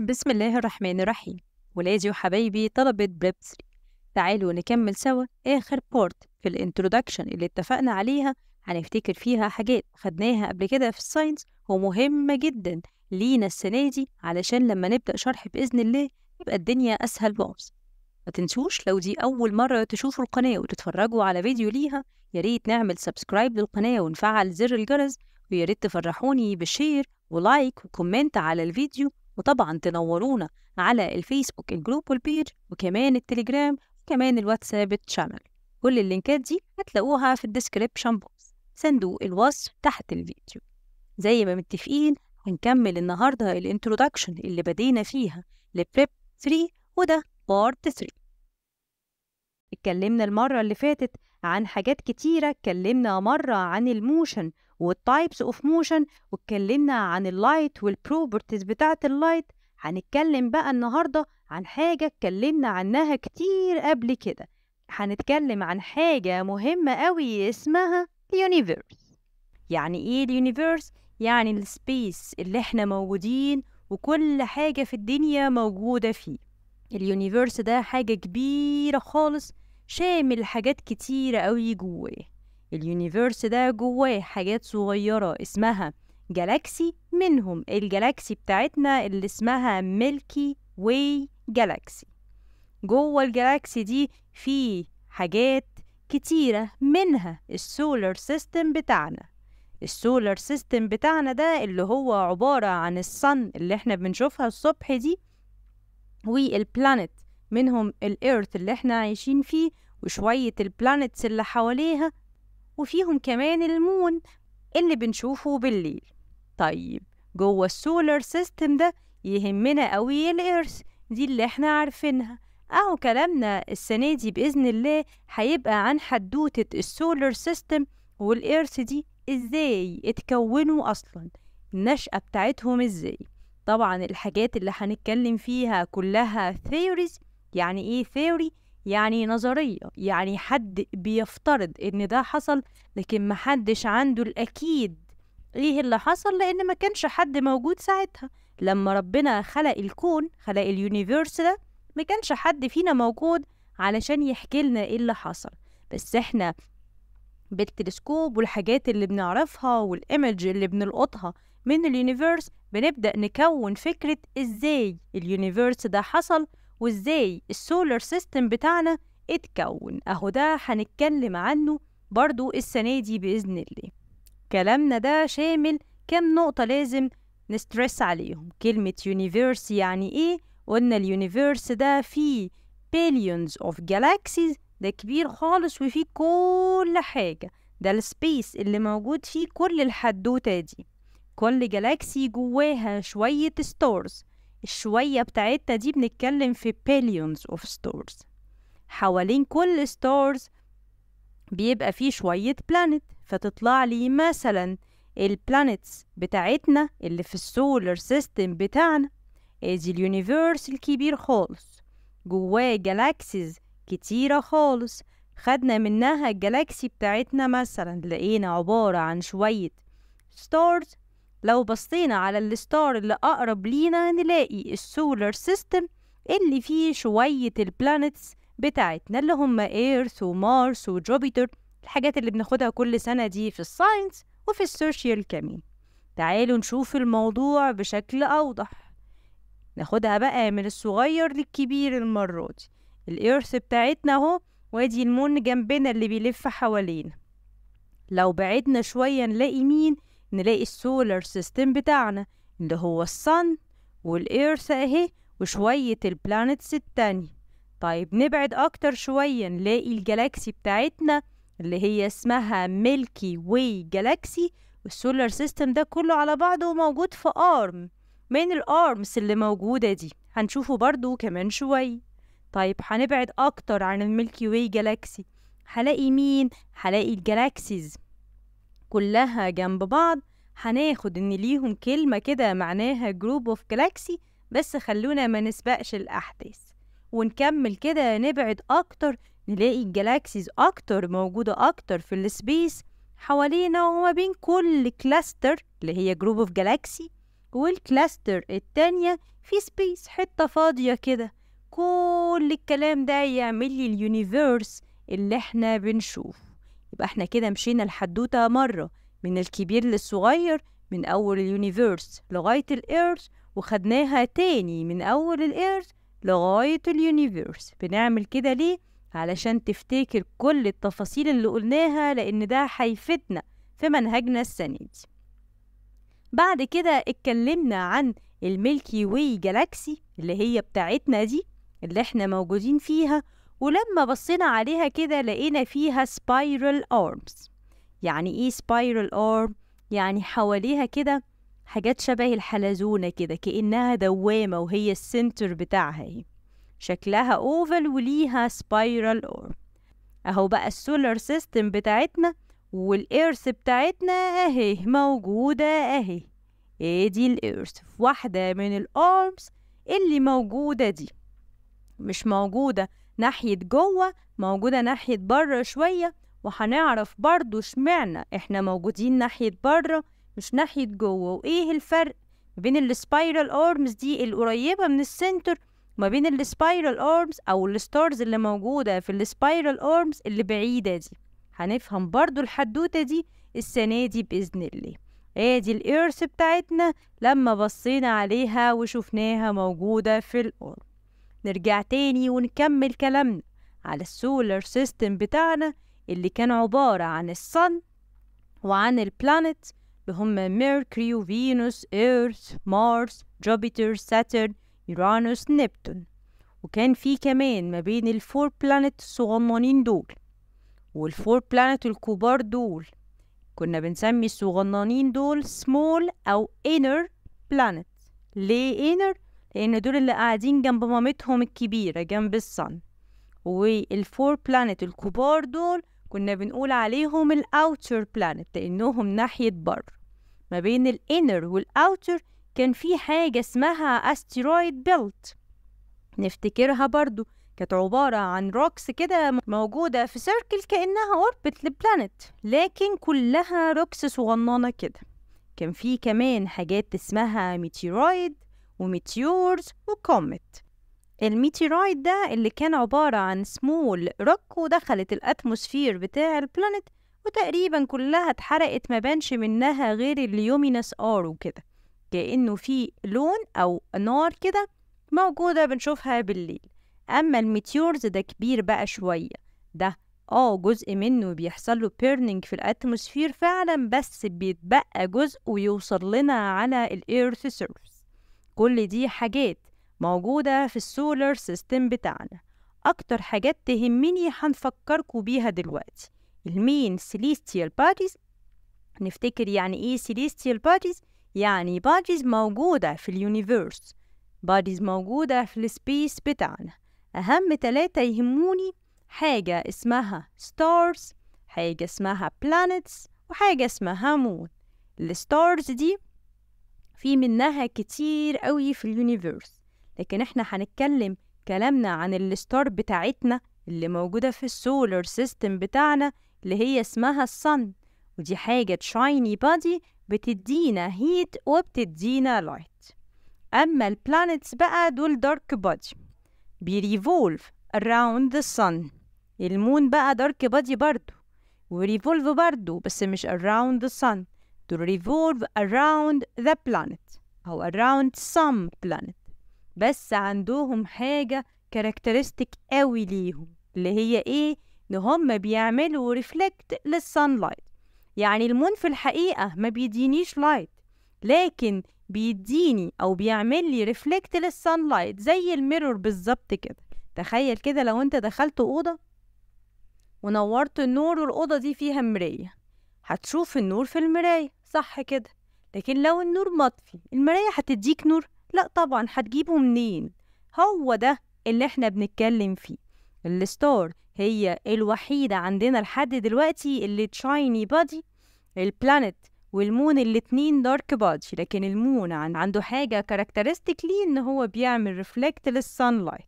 بسم الله الرحمن الرحيم ولادي وحبايبي طلبة بريب 3 تعالوا نكمل سوا آخر بورت في الانترودكشن اللي اتفقنا عليها هنفتكر فيها حاجات خدناها قبل كده في الساينس ومهمة جدا لينا السنة دي علشان لما نبدأ شرح بإذن الله يبقى الدنيا أسهل وأبسط ما تنسوش لو دي أول مرة تشوفوا القناة وتتفرجوا على فيديو ليها ياريت نعمل سبسكرايب للقناة ونفعل زر الجرس ويا ريت تفرحوني بشير ولايك وكومنت على الفيديو وطبعا تنورونا على الفيسبوك الجروب والبيج وكمان التليجرام وكمان الواتساب تشانل كل اللينكات دي هتلاقوها في الديسكريبشن بوكس صندوق الوصف تحت الفيديو زي ما متفقين هنكمل النهارده الانترودكشن اللي بدينا فيها لبريب 3 وده بارت 3 اتكلمنا المرة اللي فاتت عن حاجات كتيرة اتكلمنا مرة عن الموشن والتايبس اوف موشن واتكلمنا عن اللايت والبروبرتيز بتاعه اللايت هنتكلم بقى النهارده عن حاجه اتكلمنا عنها كتير قبل كده هنتكلم عن حاجه مهمه قوي اسمها اليونيفيرس يعني ايه اليونيفيرس يعني السبيس اللي احنا موجودين وكل حاجه في الدنيا موجوده فيه اليونيفيرس ده حاجه كبيره خالص شامل حاجات كتيره قوي جواه اليونيفيرس ده جواه حاجات صغيرة اسمها جالاكسي منهم الجالاكسي بتاعتنا اللي اسمها ميلكي واي جالاكسي جوه الجالاكسي دي في حاجات كتيرة منها السولار سيستم بتاعنا السولار سيستم بتاعنا ده اللي هو عبارة عن الصن اللي احنا بنشوفها الصبح دي والبلانت منهم الإيرث اللي احنا عايشين فيه وشوية البلانتس اللي حواليها وفيهم كمان المون اللي بنشوفه بالليل طيب جوه السولار سيستم ده يهمنا قوي الإرث دي اللي احنا عارفينها أهو كلامنا السنة دي بإذن الله هيبقى عن حدوتة السولار سيستم والإرث دي إزاي اتكونوا أصلا النشأة بتاعتهم إزاي طبعا الحاجات اللي هنتكلم فيها كلها theories يعني إيه theory يعني نظرية يعني حد بيفترض إن ده حصل لكن محدش عنده الأكيد ليه اللي حصل لأن ما كانش حد موجود ساعتها لما ربنا خلق الكون خلق اليونيفيرس ده ما كانش حد فينا موجود علشان يحكي لنا إيه اللي حصل بس إحنا بالتلسكوب والحاجات اللي بنعرفها والإيمج اللي بنلقطها من اليونيفيرس بنبدأ نكون فكرة إزاي اليونيفيرس ده حصل وازاي السولار سيستم بتاعنا اتكون اهو ده هنتكلم عنه برضو السنة دي بإذن الله كلامنا ده شامل كم نقطة لازم نسترس عليهم كلمة يونيفيرس يعني ايه قلنا اليونيفيرس ده فيه billions of galaxies ده كبير خالص وفيه كل حاجة ده السبيس اللي موجود فيه كل الحدوتة دي كل جالاكسي جواها شوية ستارز الشوية بتاعتنا دي بنتكلم في billions of stores حوالين كل stores بيبقى فيه شوية planet فتطلع لي مثلا البلانتس بتاعتنا اللي في السولار سيستم بتاعنا ادي اليونيفيرس الكبير خالص جواه جالاكسيز كتيرة خالص خدنا منها الجالاكسي بتاعتنا مثلا لقينا عبارة عن شوية ستارز لو بصينا على الستار اللي أقرب لينا نلاقي السولار سيستم اللي فيه شوية البلانتس بتاعتنا اللي هم ايرث ومارس وجوبيتر الحاجات اللي بناخدها كل سنة دي في الساينس وفي السوشيال كمان تعالوا نشوف الموضوع بشكل أوضح ناخدها بقى من الصغير للكبير المرة دي الإيرث بتاعتنا أهو وادي المون جنبنا اللي بيلف حوالينا لو بعدنا شوية نلاقي مين نلاقي السولار سيستم بتاعنا اللي هو الصن والإيرث أهي وشوية البلانتس التانية طيب نبعد أكتر شوية نلاقي الجالاكسي بتاعتنا اللي هي اسمها ميلكي واي جالاكسي والسولار سيستم ده كله على بعضه موجود في أرم من الأرمس اللي موجودة دي هنشوفه برضو كمان شوية طيب هنبعد أكتر عن الميلكي واي جالاكسي هلاقي مين؟ هلاقي الجالاكسيز كلها جنب بعض هناخد ان ليهم كلمة كده معناها جروب اوف جالاكسي بس خلونا ما نسبقش الأحداث ونكمل كده نبعد أكتر نلاقي الجالاكسيز أكتر موجودة أكتر في السبيس حوالينا وما بين كل كلاستر اللي هي جروب اوف جالاكسي والكلاستر التانية في سبيس حتة فاضية كده كل الكلام ده يعمل لي اليونيفيرس اللي احنا بنشوفه يبقى احنا كده مشينا الحدوتة مرة من الكبير للصغير من أول اليونيفيرس لغاية الإيرث وخدناها تاني من أول الإيرث لغاية اليونيفيرس بنعمل كده ليه؟ علشان تفتكر كل التفاصيل اللي قلناها لأن ده هيفيدنا في منهجنا السنة دي بعد كده اتكلمنا عن الميلكي واي جالاكسي اللي هي بتاعتنا دي اللي احنا موجودين فيها ولما بصينا عليها كده لقينا فيها spiral arms يعني ايه spiral arm يعني حواليها كده حاجات شبه الحلزونة كده كأنها دوامة وهي السنتر بتاعها اهي شكلها اوفل وليها سبايرال ارم اهو بقى السولار سيستم بتاعتنا والإيرث بتاعتنا اهي موجودة اهي ايه دي الإيرث في واحدة من الأرمز اللي موجودة دي مش موجودة ناحية جوه موجودة ناحية بره شوية وهنعرف برضو اشمعنى احنا موجودين ناحية بره مش ناحية جوه وايه الفرق بين السبايرال اورمز دي القريبة من السنتر وما بين السبايرال اورمز او الستارز اللي موجودة في السبايرال اورمز اللي بعيدة دي هنفهم برضو الحدوتة دي السنة دي بإذن الله ادي الايرث بتاعتنا لما بصينا عليها وشفناها موجودة في الأورب نرجع تاني ونكمل كلامنا على السولار سيستم بتاعنا اللي كان عبارة عن الصن وعن البلانت اللي هم ميركوري وفينوس ايرث مارس جوبيتر ساترن يورانوس نبتون وكان في كمان ما بين الفور بلانت الصغنانين دول والفور بلانت الكبار دول كنا بنسمي الصغنانين دول سمول او inner بلانت ليه inner لأن دول اللي قاعدين جنب مامتهم الكبيرة جنب الصن والفور بلانت الكبار دول كنا بنقول عليهم الأوتر بلانت لأنهم ناحية بر ما بين الإنر والأوتر كان في حاجة اسمها أستيرويد بيلت نفتكرها برضو كانت عبارة عن روكس كده موجودة في سيركل كأنها أوربت للبلانت لكن كلها روكس صغننة كده كان في كمان حاجات اسمها ميتيرويد وميتيورز وكوميت الميتيرويد ده اللي كان عبارة عن سمول روك ودخلت الأتموسفير بتاع البلانت وتقريبا كلها اتحرقت ما بانش منها غير اليومينس ار وكده كأنه في لون أو نار كده موجودة بنشوفها بالليل أما الميتيورز ده كبير بقى شوية ده اه جزء منه بيحصل له بيرنينج في الاتموسفير فعلا بس بيتبقى جزء ويوصل لنا على الايرث سيرفس كل دي حاجات موجودة في السولر سيستم بتاعنا أكتر حاجات تهمني هنفكركوا بيها دلوقتي المين سيليستيال باديز نفتكر يعني إيه سيليستيال باديز يعني باديز موجودة في اليونيفيرس باديز موجودة في السبيس بتاعنا أهم تلاتة يهموني حاجة اسمها ستارز حاجة اسمها planets وحاجة اسمها moon الستارز دي في منها كتير قوي في اليونيفيرس لكن احنا هنتكلم كلامنا عن الستار بتاعتنا اللي موجودة في السولر سيستم بتاعنا اللي هي اسمها الصن ودي حاجة شايني بادي بتدينا هيت وبتدينا لايت أما البلانتس بقى دول دارك بادي بيريفولف around the sun المون بقى دارك بادي برضو وريفولف برضو بس مش around the sun to revolve around the planet أو around some planet بس عندهم حاجة كاركترستيك قوي ليهم اللي هي إيه؟ إن هم بيعملوا reflect ريفلكت لايت يعني المون في الحقيقة ما بيدينيش لايت لكن بيديني أو بيعمل لي ريفلكت لايت زي الميرور بالظبط كده تخيل كده لو انت دخلت أوضة ونورت النور والأوضة دي فيها مراية هتشوف النور في المراية صح كده لكن لو النور مطفي المراية هتديك نور لا طبعا هتجيبه منين هو ده اللي احنا بنتكلم فيه الستار هي الوحيدة عندنا لحد دلوقتي اللي تشايني بادي البلانت والمون الاتنين دارك بادي لكن المون عنده حاجة كاركترستيك ليه ان هو بيعمل ريفلكت لايت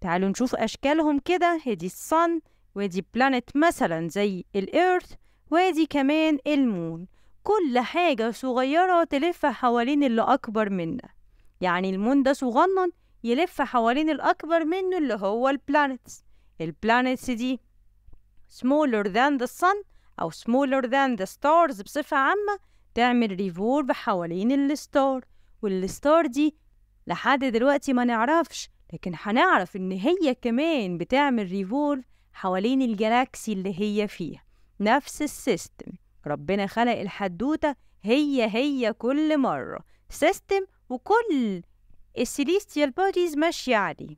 تعالوا نشوف اشكالهم كده هدي الصن ودي بلانت مثلا زي الارث وادي كمان المون كل حاجة صغيرة تلف حوالين اللي أكبر منه يعني المون ده صغنن يلف حوالين الأكبر منه اللي هو البلانتس البلانتس دي smaller than the sun أو smaller than the stars بصفة عامة تعمل ريفولف حوالين الستار والستار دي لحد دلوقتي ما نعرفش لكن هنعرف إن هي كمان بتعمل ريفولف حوالين الجالاكسي اللي هي فيها نفس السيستم ربنا خلق الحدوتة هي هي كل مرة سيستم وكل السيليستيال بوديز ماشية عليه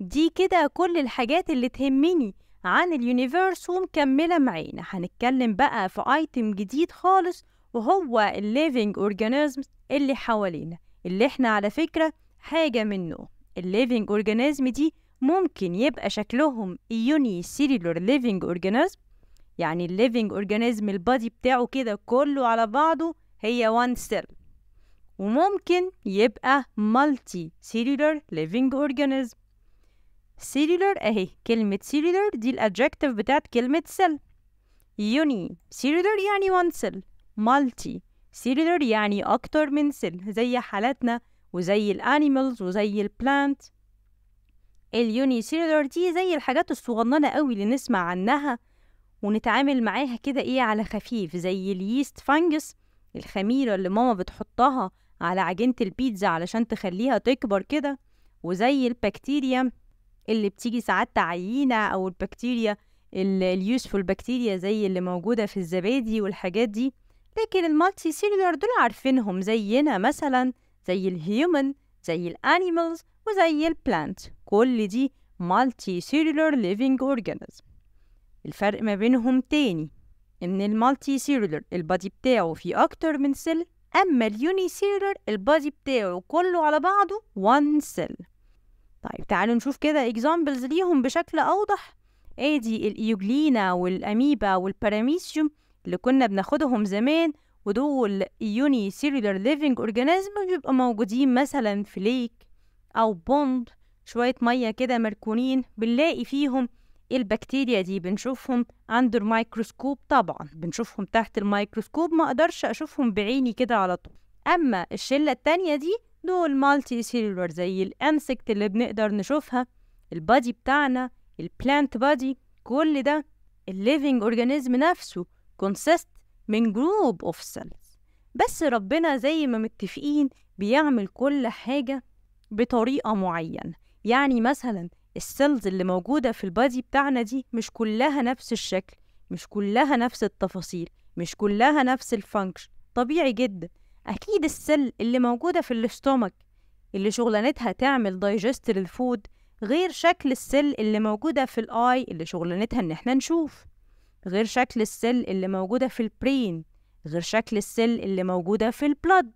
دي كده كل الحاجات اللي تهمني عن اليونيفيرس ومكملة معينا هنتكلم بقى في ايتم جديد خالص وهو الليفينج أورجانيزم اللي حوالينا اللي احنا على فكرة حاجة منه الليفينج اورجانيزم دي ممكن يبقى شكلهم يوني سيلولر ليفينج اورجانيزم يعني الليفينج اورجانيزم البادي بتاعه كده كله على بعضه هي وان سيل وممكن يبقى مالتي سيلولر ليفينج اورجانيزم سيلولر اهي كلمة سيلولر دي الادجكتيف بتاعت كلمة سيل يوني سيلولر يعني وان سيل مالتي سيلولر يعني اكتر من سيل زي حالاتنا وزي الانيمالز وزي البلانت اليوني سيلولر دي زي الحاجات الصغننة قوي اللي نسمع عنها ونتعامل معاها كده ايه على خفيف زي اليست فانجس الخميرة اللي ماما بتحطها على عجينة البيتزا علشان تخليها تكبر كده وزي البكتيريا اللي بتيجي ساعات تعيينة أو البكتيريا اليوسفول بكتيريا زي اللي موجودة في الزبادي والحاجات دي لكن المالتي سيلولر دول عارفينهم زينا مثلا زي الهيومن زي الانيمالز وزي البلانت كل دي مالتي سيلولر ليفينج اورجانيزم الفرق ما بينهم تاني إن المالتي سيرولر البادي بتاعه فيه أكتر من سيل أما اليوني سيرولر البادي بتاعه كله على بعضه وان سيل طيب تعالوا نشوف كده اكزامبلز ليهم بشكل أوضح ادي الايوجلينا والاميبا والباراميسيوم اللي كنا بناخدهم زمان ودول يوني سيلولر ليفينج اورجانيزم بيبقوا موجودين مثلا في ليك او بوند شويه ميه كده مركونين بنلاقي فيهم البكتيريا دي بنشوفهم عند الميكروسكوب طبعا بنشوفهم تحت الميكروسكوب ما اقدرش اشوفهم بعيني كده على طول اما الشله التانية دي دول مالتي سيلولر زي الانسكت اللي بنقدر نشوفها البادي بتاعنا البلانت بادي كل ده الليفينج اورجانيزم نفسه كونسيست من جروب اوف سيلز بس ربنا زي ما متفقين بيعمل كل حاجة بطريقة معينة يعني مثلا السيلز اللي موجودة في البادي بتاعنا دي مش كلها نفس الشكل مش كلها نفس التفاصيل مش كلها نفس الفانكش طبيعي جدا أكيد السل اللي موجودة في الاستومك اللي شغلانتها تعمل دايجست للفود غير شكل السل اللي موجودة في الآي اللي شغلانتها إن إحنا نشوف غير شكل السل اللي موجودة في البرين غير شكل السل اللي موجودة في البلد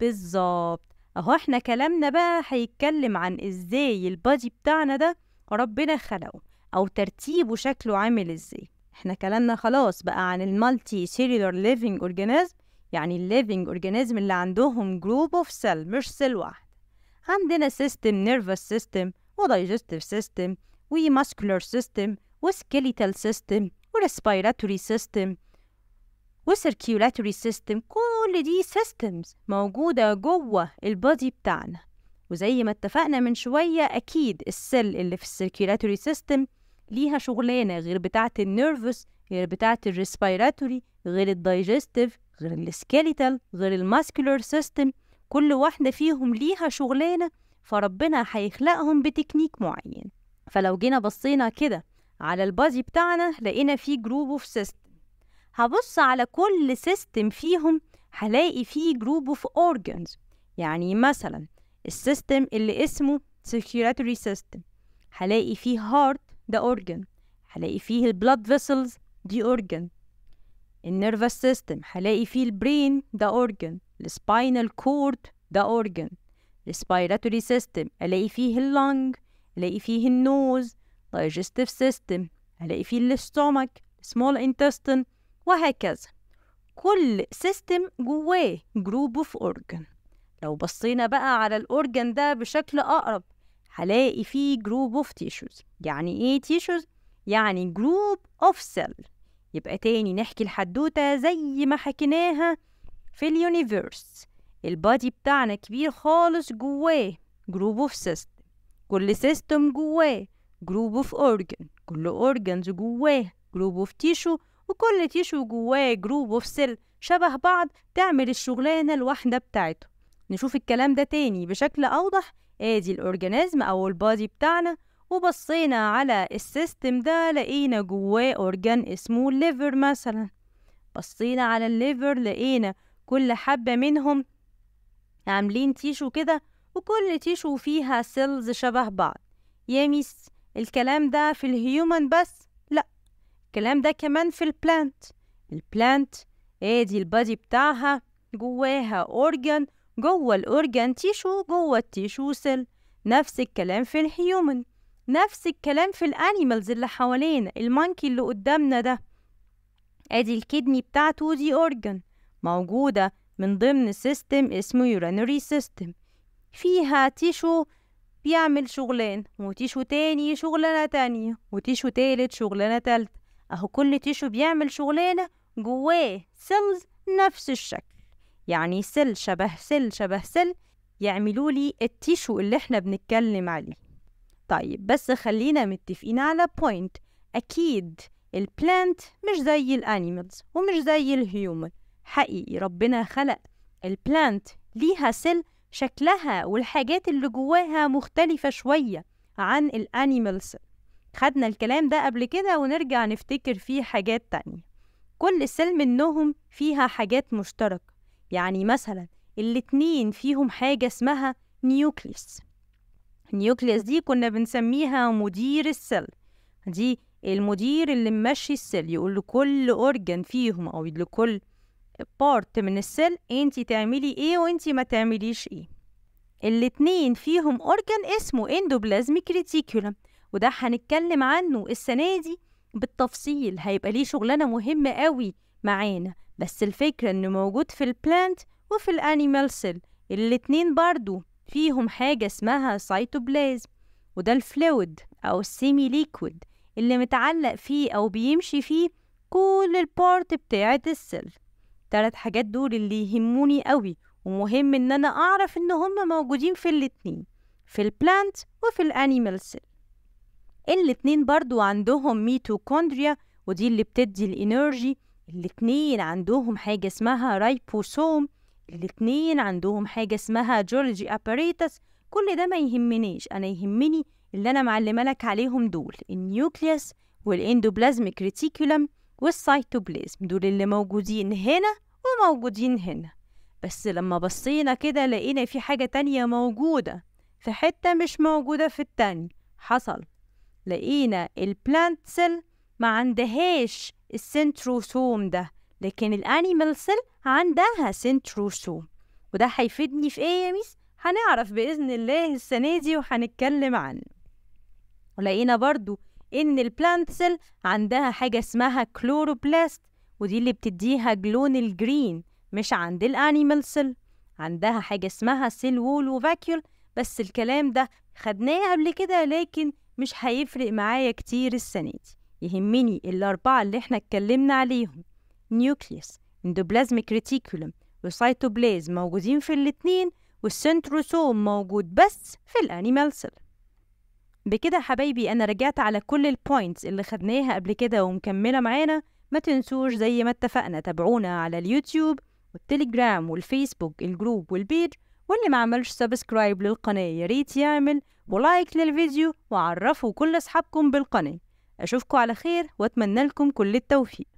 بالظبط اهو احنا كلامنا بقى هيتكلم عن ازاي البادي بتاعنا ده ربنا خلقه او ترتيبه شكله عامل ازاي احنا كلامنا خلاص بقى عن المالتي سيلولر ليفنج اورجانيزم يعني الليفنج اورجانيزم اللي عندهم جروب اوف سيل مش سيل واحد عندنا سيستم نيرفس سيستم ودايجستيف سيستم وماسكولار سيستم وسكيليتال سيستم وريسبيراتوري سيستم والسيركيولاتوري system كل دي systems موجودة جوه البادي بتاعنا وزي ما اتفقنا من شوية أكيد السل اللي في السيركيولاتوري سيستم ليها شغلانة غير بتاعة النيرفوس غير بتاعة الريسبيراتوري غير الدايجستيف غير السكيليتال غير الماسكولار سيستم كل واحدة فيهم ليها شغلانة فربنا هيخلقهم بتكنيك معين فلو جينا بصينا كده على البادي بتاعنا لقينا فيه جروب اوف سيستم هبص على كل سيستم فيهم هلاقي فيه جروب اوف اورجانز يعني مثلا السيستم اللي اسمه circulatory system هلاقي فيه heart ده اورجن هلاقي فيه البلاد فيسلز دي organ النيرفس سيستم هلاقي فيه البرين ده organ السباينال كورد ده organ respiratory سيستم الاقي فيه اللنج الاقي فيه النوز digestive system الاقي فيه الاستومك small intestine وهكذا كل سيستم جواه جروب اوف اورجن لو بصينا بقى على الاورجن ده بشكل اقرب هلاقي فيه جروب اوف تيشوز يعني ايه تيشوز يعني جروب اوف سيل يبقى تاني نحكي الحدوته زي ما حكيناها في اليونيفيرس البادي بتاعنا كبير خالص جواه جروب اوف سيستم كل سيستم جواه جروب اوف اورجن كل اورجنز جواه جروب اوف تيشو وكل تيشو جواه جروب وفصل شبه بعض تعمل الشغلانة الواحدة بتاعته نشوف الكلام ده تاني بشكل أوضح ادي الأورجانيزم أو البادي بتاعنا وبصينا على السيستم ده لقينا جواه أورجان اسمه الليفر مثلا بصينا على الليفر لقينا كل حبة منهم عاملين تيشو كده وكل تيشو فيها سيلز شبه بعض يا ميس الكلام ده في الهيومن بس الكلام ده كمان في البلانت البلانت ادي البادي بتاعها جواها اورجان جوه الاورجان تيشو جوه التيشو سيل نفس الكلام في الهيومن نفس الكلام في الانيمالز اللي حوالينا المانكي اللي قدامنا ده ادي الكدني بتاعته دي اورجان موجودة من ضمن سيستم اسمه يورانري سيستم فيها تيشو بيعمل شغلان وتيشو تاني شغلانة تانية وتيشو تالت شغلانة تالتة أهو كل تيشو بيعمل شغلانة جواه سيلز نفس الشكل يعني سل شبه سل شبه سل يعملوا لي التيشو اللي احنا بنتكلم عليه طيب بس خلينا متفقين على بوينت أكيد البلانت مش زي الأنيمالز ومش زي الهيومن حقيقي ربنا خلق البلانت ليها سل شكلها والحاجات اللي جواها مختلفة شوية عن الأنيمال سيل خدنا الكلام ده قبل كده ونرجع نفتكر فيه حاجات تانية كل سل منهم فيها حاجات مشتركة يعني مثلا الاتنين فيهم حاجة اسمها نيوكليس النيوكليس دي كنا بنسميها مدير السل دي المدير اللي ممشي السل يقول لكل اورجن فيهم او لكل بارت من السل انت تعملي ايه وانت ما تعمليش ايه الاتنين فيهم اورجن اسمه اندوبلازميك ريتيكولم وده هنتكلم عنه السنة دي بالتفصيل هيبقى ليه شغلانة مهمة قوي معانا بس الفكرة انه موجود في البلانت وفي الانيمال سيل الاتنين برضو فيهم حاجة اسمها سايتوبلازم وده الفلويد أو السيمي ليكويد اللي متعلق فيه أو بيمشي فيه كل البارت بتاعة السيل تلات حاجات دول اللي يهموني قوي ومهم إن أنا أعرف إن هما موجودين في الاتنين في البلانت وفي الأنيمال سيل الاتنين برضو عندهم ميتوكوندريا ودي اللي بتدي الانرجي الاتنين عندهم حاجة اسمها رايبوسوم الاتنين عندهم حاجة اسمها جورجي اباريتس كل ده ما يهمنيش انا يهمني اللي انا معلمه لك عليهم دول النيوكليوس والاندوبلازميك ريتيكولم والسيتوبلازم دول اللي موجودين هنا وموجودين هنا بس لما بصينا كده لقينا في حاجة تانية موجودة في حتة مش موجودة في التاني حصل لقينا البلانت سيل ما عندهاش السنتروسوم ده لكن الانيمال سيل عندها سنتروسوم وده هيفيدني في ايه يا ميس هنعرف باذن الله السنه دي وهنتكلم عنه ولقينا برضو ان البلانت سيل عندها حاجه اسمها كلوروبلاست ودي اللي بتديها جلون الجرين مش عند الانيمال سيل عندها حاجه اسمها سيل وول وفاكيول بس الكلام ده خدناه قبل كده لكن مش هيفرق معايا كتير السنة دي يهمني الأربعة اللي احنا اتكلمنا عليهم نيوكليس اندوبلازميك ريتيكولم وسيتوبلاز موجودين في الاتنين والسنتروسوم موجود بس في الانيمال سيل بكده حبايبي انا رجعت على كل البوينتس اللي خدناها قبل كده ومكمله معانا ما تنسوش زي ما اتفقنا تابعونا على اليوتيوب والتليجرام والفيسبوك الجروب والبيج واللي ما عملش سبسكرايب للقناه يا ريت يعمل ولايك للفيديو وعرفوا كل أصحابكم بالقناة أشوفكم على خير وأتمنى لكم كل التوفيق